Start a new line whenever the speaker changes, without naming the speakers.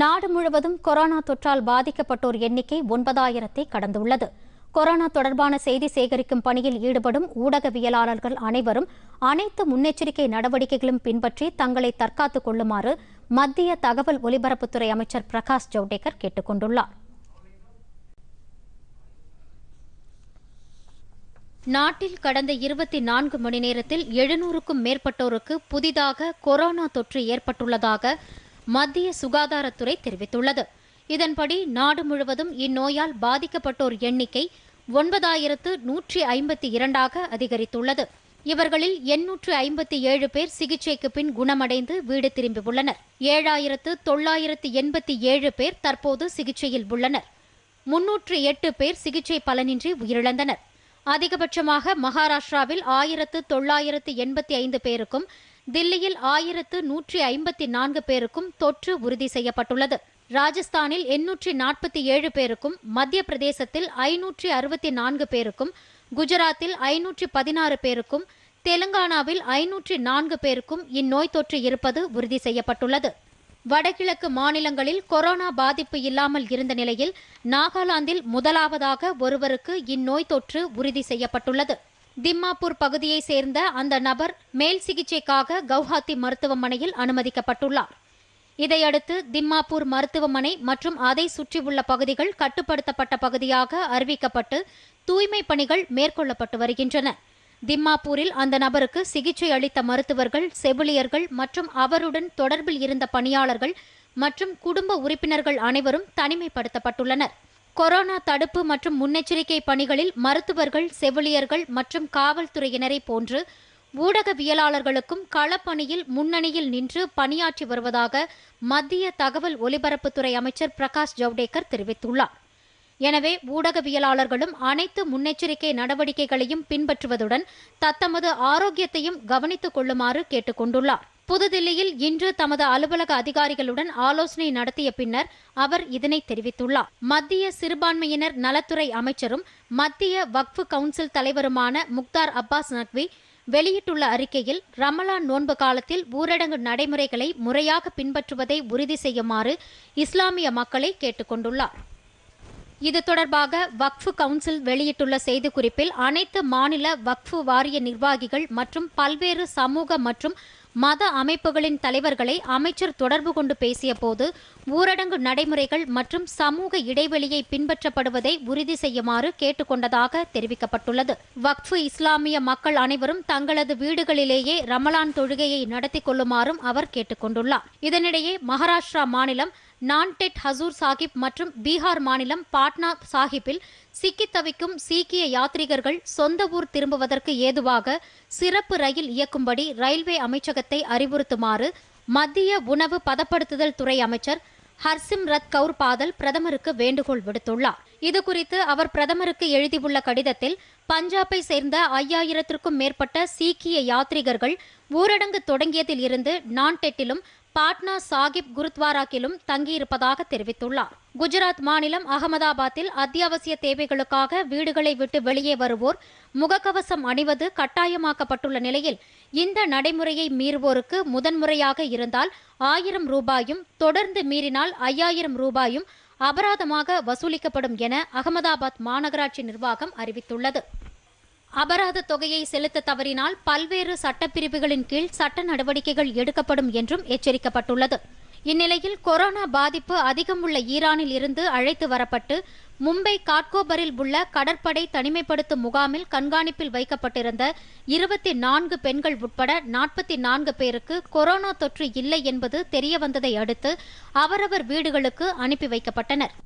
நாடு முழுவதும் கொரோனா தொற்றால் பாதிக்கப்பட்டோர் எண்ணிக்கை ஒன்பதாயிரத்தை கடந்துள்ளது கொரோனா தொடர்பான செய்தி சேகரிக்கும் பணியில் ஈடுபடும் ஊடகவியலாளர்கள் அனைவரும் அனைத்து முன்னெச்சரிக்கை நடவடிக்கைகளும் பின்பற்றி தங்களை தற்காத்துக் கொள்ளுமாறு மத்திய தகவல் ஒலிபரப்புத்துறை அமைச்சர் பிரகாஷ் ஜவ்டேகர் கேட்டுக் கொண்டுள்ளார் நாட்டில் கடந்த இருபத்தி நான்கு மணி நேரத்தில் எழுநூறுக்கும் மேற்பட்டோருக்கு புதிதாக கொரோனா தொற்று ஏற்பட்டுள்ளதாக மத்திய சுகாதாரத்துறை தெரிவித்துள்ளது இதன்படி நாடு முழுவதும் இந்நோயால் பாதிக்கப்பட்டோர் எண்ணிக்கை ஒன்பதாயிரத்து நூற்றி ஐம்பத்தி இரண்டாக அதிகரித்துள்ளது இவர்களில் எண்ணூற்று ஐம்பத்தி ஏழு பேர் சிகிச்சைக்கு பின் குணமடைந்து வீடு திரும்பியுள்ளனர் ஏழாயிரத்து தொள்ளாயிரத்து எண்பத்தி ஏழு பேர் தற்போது சிகிச்சையில் உள்ளனர் முன்னூற்று எட்டு பேர் சிகிச்சை பலனின்றி உயிரிழந்தனர் அதிகபட்சமாக மகாராஷ்டிராவில் ஆயிரத்து தொள்ளாயிரத்து எண்பத்தி ஐந்து பேருக்கும் தில்லியில் ஆயிரத்து நூற்றி ஐம்பத்தி நான்கு பேருக்கும் தொற்று உறுதி செய்யப்பட்டுள்ளது ராஜஸ்தானில் எண்ணூற்றி நாற்பத்தி ஏழு பேருக்கும் மத்திய பிரதேசத்தில் ஐநூற்றி அறுபத்தி நான்கு பேருக்கும் குஜராத்தில் ஐநூற்றி பதினாறு பேருக்கும் தெலுங்கானாவில் ஐநூற்றி நான்கு பேருக்கும் இந்நோய் தொற்று இருப்பது உறுதி செய்யப்பட்டுள்ளது வடகிழக்கு மாநிலங்களில் கொரோனா பாதிப்பு இல்லாமல் இருந்த நிலையில் நாகாலாந்தில் முதலாவதாக ஒருவருக்கு இந்நோய் தொற்று உறுதி செய்யப்பட்டுள்ளது திம்மாப்பூர் பகுதியை சேர்ந்த அந்த நபர் மேல் சிகிச்சைக்காக கவுஹாத்தி மருத்துவமனையில் அனுமதிக்கப்பட்டுள்ளார் இதையடுத்து திம்மாப்பூர் மருத்துவமனை மற்றும் அதை சுற்றியுள்ள பகுதிகள் கட்டுப்படுத்தப்பட்ட பகுதியாக அறிவிக்கப்பட்டு தூய்மை பணிகள் மேற்கொள்ளப்பட்டு வருகின்றன திம்மாப்பூரில் அந்த நபருக்கு சிகிச்சை அளித்த மருத்துவர்கள் செவிலியர்கள் மற்றும் அவருடன் தொடர்பில் இருந்த பணியாளர்கள் மற்றும் குடும்ப உறுப்பினர்கள் அனைவரும் தனிமைப்படுத்தப்பட்டுள்ளனர் கொரோனா தடுப்பு மற்றும் முன்னெச்சரிக்கை பணிகளில் மருத்துவர்கள் செவிலியர்கள் மற்றும் காவல்துறையினரை போன்று ஊடகவியலாளர்களுக்கும் களப்பணியில் முன்னணியில் நின்று பணியாற்றி வருவதாக மத்திய தகவல் ஒலிபரப்புத்துறை அமைச்சர் பிரகாஷ் ஜவ்டேகர் தெரிவித்துள்ளார் எனவே ஊடகவியலாளர்களும் அனைத்து முன்னெச்சரிக்கை நடவடிக்கைகளையும் பின்பற்றுவதுடன் தத்தமது ஆரோக்கியத்தையும் கவனித்துக் கொள்ளுமாறு கேட்டுக் கொண்டுள்ளார் புதுதில்லியில் இன்று தமது அலுவலக அதிகாரிகளுடன் ஆலோசனை நடத்திய பின்னர் அவர் இதனை தெரிவித்துள்ளார் மத்திய சிறுபான்மையினர் நலத்துறை அமைச்சரும் மத்திய வக்ஃபு கவுன்சில் தலைவருமான முக்தார் அப்பாஸ் நக்வி வெளியிட்டுள்ள அறிக்கையில் ரமலான் நோன்பு காலத்தில் ஊரடங்கு நடைமுறைகளை முறையாக பின்பற்றுவதை உறுதி செய்யுமாறு இஸ்லாமிய மக்களை கேட்டுக்கொண்டுள்ளார் இது தொடர்பாக வக்ஃபு கவுன்சில் வெளியிட்டுள்ள செய்திக்குறிப்பில் அனைத்து மாநில வக்ஃபு வாரிய நிர்வாகிகள் மற்றும் பல்வேறு சமூக மற்றும் மத அமைப்புகளின் தலைவர்களை அமைச்சர் தொடர்பு கொண்டு பேசிய போது ஊரடங்கு நடைமுறைகள் மற்றும் சமூக இடைவெளியை பின்பற்றப்படுவதை உறுதி செய்யுமாறு கேட்டுக்கொண்டதாக தெரிவிக்கப்பட்டுள்ளது வக்ஃபு இஸ்லாமிய மக்கள் அனைவரும் தங்களது வீடுகளிலேயே ரமலான் தொழுகையை நடத்தி கொள்ளுமாறும் அவர் கேட்டுக்கொண்டுள்ளார் இதனிடையே மகாராஷ்டிரா மாநிலம் நான்டெட் ஹசூர் சாஹிப் மற்றும் பீகார் மாநிலம் பாட்னா சாஹிப்பில் சிக்கி தவிக்கும் சீக்கிய யாத்ரீகர்கள் சொந்த ஊர் திரும்புவதற்கு ஏதுவாக சிறப்பு ரயில் இயக்கும்படி ரயில்வே அமைச்சகத்தை அறிவுறுத்துமாறு மத்திய உணவு பதப்படுத்துதல் துறை அமைச்சர் ஹர்சிம்ரத் கவுர் பாதல் பிரதமருக்கு வேண்டுகோள் விடுத்துள்ளார் இதுகுறித்து அவர் பிரதமருக்கு எழுதியுள்ள கடிதத்தில் பஞ்சாபை சேர்ந்த ஐயாயிரத்திற்கும் மேற்பட்ட சீக்கிய யாத்ரீகர்கள் ஊரடங்கு தொடங்கியதில் இருந்து நான்டெட்டிலும் பாட்னா சாகிப் குருத்வாராக்கிலும் தங்கியிருப்பதாக தெரிவித்துள்ளார் குஜராத் மாநிலம் அகமதாபாத்தில் அத்தியாவசிய தேவைகளுக்காக வீடுகளை விட்டு வெளியே வருவோர் முகக்கவசம் அணிவது கட்டாயமாக்கப்பட்டுள்ள நிலையில் இந்த நடைமுறையை மீறுவோருக்கு முதன்முறையாக இருந்தால் ஆயிரம் ரூபாயும் தொடர்ந்து மீறினால் ஐயாயிரம் ரூபாயும் அபராதமாக வசூலிக்கப்படும் என அகமதாபாத் மாநகராட்சி நிர்வாகம் அறிவித்துள்ளது அபராத தொகையை செலுத்த தவறினால் பல்வேறு சட்டப்பிரிவுகளின் கீழ் சட்ட நடவடிக்கைகள் எடுக்கப்படும் என்றும் எச்சரிக்கப்பட்டுள்ளது இந்நிலையில் கொரோனா பாதிப்பு அதிகம் உள்ள ஈரானில் இருந்து அழைத்து வரப்பட்டு மும்பை காட்கோபரில் உள்ள கடற்படை தனிமைப்படுத்தும் முகாமில் கண்காணிப்பில் வைக்கப்பட்டிருந்த இருபத்தி நான்கு பெண்கள் உட்பட நாற்பத்தி நான்கு பேருக்கு கொரோனா தொற்று இல்லை என்பது தெரியவந்ததை அடுத்து அவரவர் வீடுகளுக்கு அனுப்பி வைக்கப்பட்டனர்